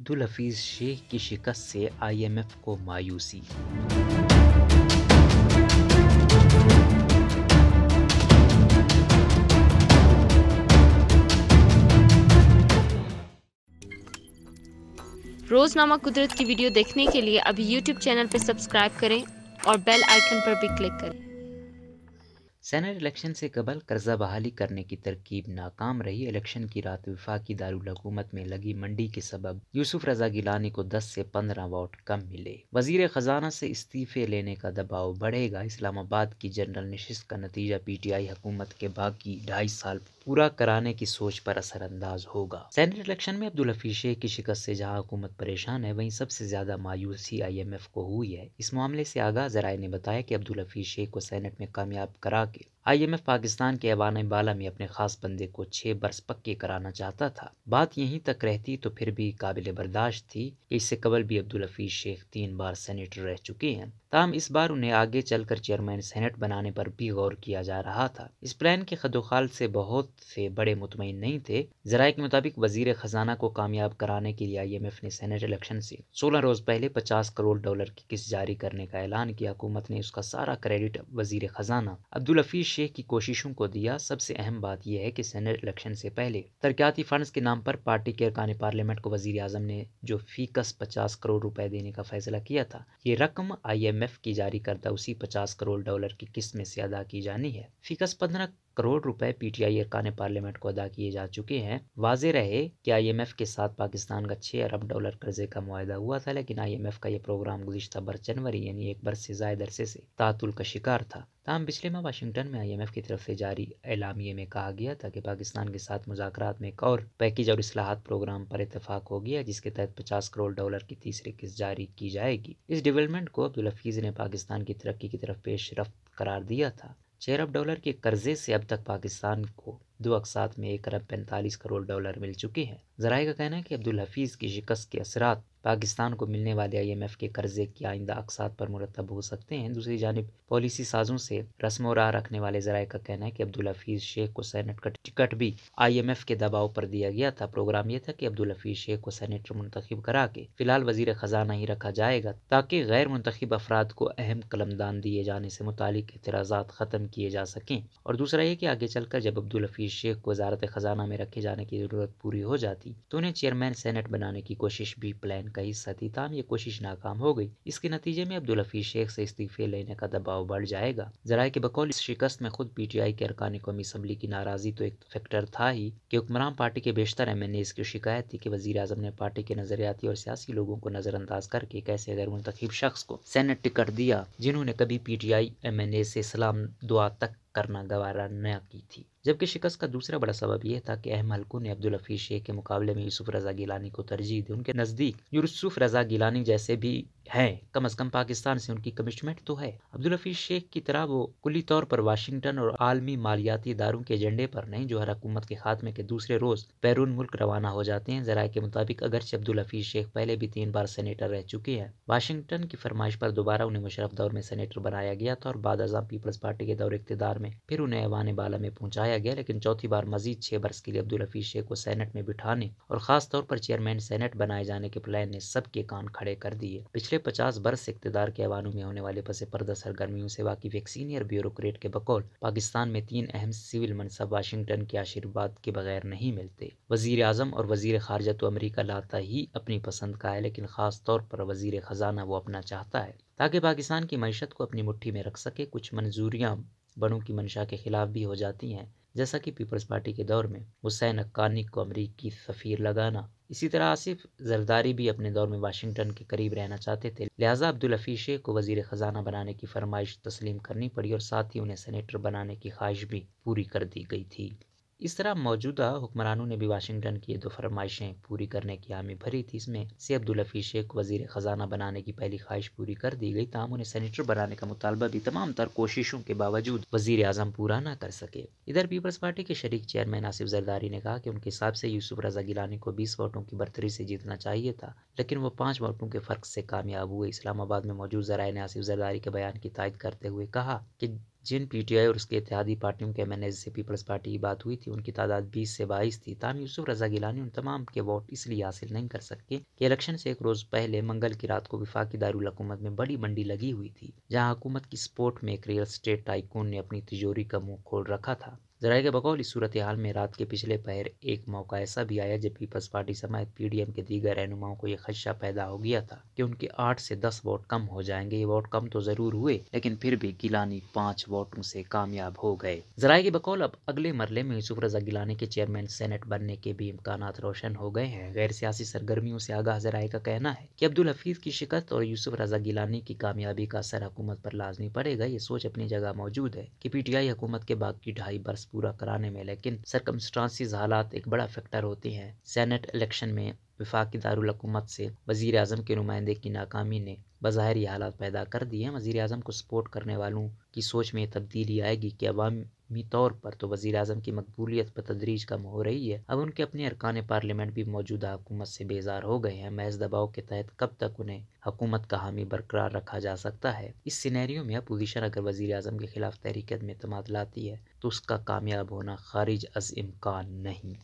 अब्दुल हफीज़ शेख की शिकस्त से आईएमएफ को मायूसी रोज़नामा कुदरत की वीडियो देखने के लिए अभी YouTube चैनल पर सब्सक्राइब करें और बेल आइकन पर भी क्लिक करें सेनेट इलेक्शन से कबल कर्जा बहाली करने की तरकीब नाकाम रही इलेक्शन की रात विफाकी दारकूमत में लगी मंडी के सबब यूसुफ रजा गिलानी को 10 से 15 वोट कम मिले वजीर खजाना से इस्तीफे लेने का दबाव बढ़ेगा इस्लामाबाद की जनरल नशस्त का नतीजा पीटीआई हुकूमत के बाकी ढाई साल पूरा कराने की सोच पर असरअंदाज होगा सेनेट इलेक्शन में अब्दुल हफीज शेख की शिकस्त से जहां हुकूमत परेशान है वहीं सबसे ज्यादा मायूसी आई एम एफ को हुई है इस मामले से आगा जराये ने बताया कि अब्दुल हफीज शेख को सेनेट में कामयाब करा के आई एम एफ पाकिस्तान के अबान बाला में अपने खास बंदे को छह बरस पक्के कराना चाहता था बात यहीं तक रहती तो फिर भी काबिल बर्दाश्त थी इससे कबल भी अब्दुल हफीज शेख तीन बार सेनेटर रह चुके हैं ताहम इस बार उन्हें आगे चलकर चेयरमैन सेनेट बनाने पर भी गौर किया जा रहा था इस प्लान के खदोखाल से बहुत से बड़े मुतमिन नहीं थे जराये के मुताबिक वजीर खजाना को कामयाब कराने के लिए आई एम एफ ने सेनेट इलेक्शन से सोलह रोज पहले पचास करोड़ डॉलर की किस्त जारी करने का ऐलान किया हुकूमत ने उसका सारा क्रेडिट वजीर खजाना अब्दुल हफीज शेख की कोशिशों को दिया सबसे अहम बात यह है कि सेनेट इलेक्शन से पहले तरक्याती फंड्स के नाम पर पार्टी के अरकान पार्लियामेंट को वजीर अजम ने जो फीकस पचास करोड़ रुपए देने का फैसला किया था ये रकम आई एम एफ की जारी करदा उसी पचास करोड़ डॉलर की किस्म में से अदा की जानी है फीकस पंद्रह करोड़ रुपए पीटीआई अरकान पार्लियामेंट को अदा किए जा चुके हैं वाजे रहे कि आईएमएफ के साथ पाकिस्तान का छह अरब डॉलर कर्जे का मुआदा हुआ था लेकिन आईएमएफ का यह प्रोग्राम गुजशत बर जनवरी यानी एक बरस से जायद अरसे से तातुल का शिकार था तमाम पिछले माह वाशिंगटन में आईएमएफ की तरफ से जारी एलामिए में कहा गया था कि पाकिस्तान के साथ मुजाकर में एक और पैकेज और असलाहत प्रोग्राम पर इतफाक हो गया जिसके तहत पचास करोड़ डॉलर की तीसरी किस्त जारी की जाएगी इस डेवलपमेंट को अब्दुल हफीज ने पाकिस्तान की तरक्की की तरफ पेश रफ्त करार दिया था छह अरब डॉलर के कर्जे से अब तक पाकिस्तान को दो अकसात में एक अरब पैंतालीस करोड़ डॉलर मिल चुके हैं जराये का कहना है कि अब्दुल हफीज़ की शिकस्त के असरात पाकिस्तान को मिलने वाले आई एम एफ के कर्जे की आइंदा अकसात पर मुरतब हो सकते हैं दूसरी जानब पॉलिसी साजों से रस्म और राह रखने वाले जराये का कहना है कि अब्दुल हफीज़ शेख को सैनेट का टिकट भी आई एम एफ के दबाव पर दिया गया था प्रोग्राम यह था कि अब्दुल हफीज़ शेख को सैनेटर मुंतखब करा के फिलहाल वजीर खजाना ही रखा जाएगा ताकि गैर मुंतखब अफराद को अहम कलमदान दिए जाने से मुतल इतराज ख़त्म किए जा सकें और दूसरा ये कि आगे चलकर जब अब्दुल हफीज़ शेख को वजारत ख़जाना में रखे जाने की ज़रूरत पूरी हो जाती तो उन्हें चेयरमैन सेनेट बनाने की कोशिश भी प्लान का हिस्सा थी तमाम ये कोशिश नाकाम हो गई इसके नतीजे में अब्दुल हफीज शेख से इस्तीफे लेने का दबाव बढ़ जाएगा जराये के बकौल इस शिकस्त में खुद पी टी आई के अरकान कौमी असम्बली की नाराज़ी तो एक फैक्टर था ही कि हुक्मरान पार्टी के बेशतर एम एन एस की शिकायत थी कि वजी अजम ने पार्टी के नजरियाती और सियासी लोगों को नज़रअंदाज करके कैसे गैर मुंतब शख्स को सैनट टिकट दिया जिन्होंने कभी P T I M N A से सलाम दुआ तक करना गवारा न की थी जबकि शिकस्त का दूसरा बड़ा सबब यह था कि अहम हल्कों ने अब्दुल हफीज शेख के मुकाबले में यूसुफ रजा गिलानी को तरजीह दी उनके नज़दीक यूसुफ रजा गिलानी जैसे भी हैं कम अज़ कम पाकिस्तान से उनकी कमिटमेंट तो है अब्दुल हफीज शेख की तरह वो कुली तौर पर वाशिंगटन और आलमी मालियाती इदारों के एजेंडे पर नहीं जो हर हकूमत के खात्मे के दूसरे रोज़ बैरून मुल्क रवाना हो जाते हैं जरा के मुताबिक अगरचे अब्दुल हफीज शेख पहले भी तीन बार सेनेटर रह चुके हैं वाशिंगटन की फरमाइश पर दोबारा उन्हें मुशरफ दौर में सेनेटर बनाया गया था और बाद अजाम पीपल्स पार्टी के दौर इकतदार में फिर उन्हें ऐवान बाला में पहुंचाया बढ़ाया गया लेकिन चौथी बार मजीद छः बरस के लिए अब्दुल रफी शेख को सेनेट में बिठाने और खास तौर पर चेयरमैन सेनेट बनाए जाने के प्लान ने सबके कान खड़े कर दिए पिछले पचास बरस से इकतदार के ऐवानों में होने वाले पसे पर्दा सरगर्मियों से वाकिफ एक सीनियर ब्यूरोक्रेट के बकौल पाकिस्तान में तीन अहम सिविल मनसब वाशिंगटन के आशीर्वाद के बगैर नहीं मिलते वजीर आजम और वजीर खारजा तो अमरीका लाता ही अपनी पसंद का है लेकिन खास तौर पर वजीर खजाना वो अपना चाहता है ताकि पाकिस्तान की मीशत को अपनी मुट्ठी में रख सके कुछ मंजूरिया बड़ों की मंशा के खिलाफ भी हो जाती हैं जैसा कि पीपल्स पार्टी के दौर में हुसैन अक्कानी को अमरीकी सफ़ीर लगाना इसी तरह आसिफ जरदारी भी अपने दौर में वाशिंगटन के करीब रहना चाहते थे लिहाजा अब्दुल हफी शेख को वजीर ख़जाना बनाने की फरमाइश तस्लीम करनी पड़ी और साथ ही उन्हें सेनेटर बनाने की ख्वाहिश भी पूरी कर दी गई थी इस तरह मौजूदा हुक्मरानों ने भी वाशिंगटन की दो फरमाइशें पूरी करने की हामी भरी थी इसमें से अब्दुलफी शेख वजीर खजाना बनाने की पहली ख्वाहिश पूरी कर दी गई तमाम उन्हें सेनेटर बनाने का मुतालबा भी तमाम तर कोशिशों के बावजूद वजीर अजम पूरा न कर सके इधर पीपल्स पार्टी के शरीक चेयरमैन आसिफ जरदारी ने कहा कि उनके हिसाब से यूसुफ रजा गिलानी को बीस वोटों की बर्तरी से जीतना चाहिए था लेकिन वो पांच वोटों के फर्क से कामयाब हुए इस्लामाबाद में मौजूद जराये ने आसिफ जरदारी के बयान की तायद करते हुए कहा कि जिन पीटीआई और उसके इतिहादी पार्टियों के एम से पीपल्स पार्टी की बात हुई थी उनकी तादाद 20 से 22 थी ताम यूसुफ रजा गिलानी उन तमाम के वोट इसलिए हासिल नहीं कर सके कि इलेक्शन से एक रोज़ पहले मंगल की रात को विफाकी दारकूमत में बड़ी मंडी लगी हुई थी जहाँ हुकूमत की सपोर्ट में एक रियल स्टेट टाइकून ने अपनी तिजोरी का मुँह खोल रखा था जराए के बकौल इस सूरत हाल में रात के पिछले पहर एक मौका ऐसा भी आया जब पीपल्स पार्टी समेत पीडीएम के दीगर रहनुमाओं को यह खदशा पैदा हो गया था कि उनके आठ से दस वोट कम हो जाएंगे ये वोट कम तो जरूर हुए लेकिन फिर भी गिलानी पांच वोटों से कामयाब हो गए जराए के बकौल अब अगले मरले में यूसुफ रजा गिलानी के चेयरमैन सेनेट बनने के भी इम्कान रोशन हो गए हैं गैर सियासी सरगर्मियों से आगाह जराए का कहना है की अब्दुल हफीज की शिकस्त और यूसुफ रजा गिलानी की कामयाबी का असर हुकूमत पर लाजमी पड़ेगा ये सोच अपनी जगह मौजूद है की पीटीआई हुकूमत के बाकी ढाई बरस पूरा कराने में लेकिन सरकमस्टांसिस हालात एक बड़ा फैक्टर होती हैं सेनेट इलेक्शन में विफाक दारकूमत से वजीर अजम के नुमाइंदे की नाकामी ने बाहर ये हालात पैदा कर दिए हैं वजीर अजम को सपोर्ट करने वालों की सोच में तब्दीली आएगी कि अवाम लाजमी तौर पर तो वजी अजम की मकबूलियत पर तदरीज कम हो रही है अब उनके अपने अरकान पार्लियामेंट भी मौजूदा हुकूमत से बेजार हो गए हैं महज दबाव के तहत कब तक उन्हें हुकूमत का हामी बरकरार रखा जा सकता है इस सिनेरियो में अपोजिशन अगर वजी अजम के खिलाफ तहरीकत में अतमाद लाती है तो उसका कामयाब होना खारिज अज इम्कान नहीं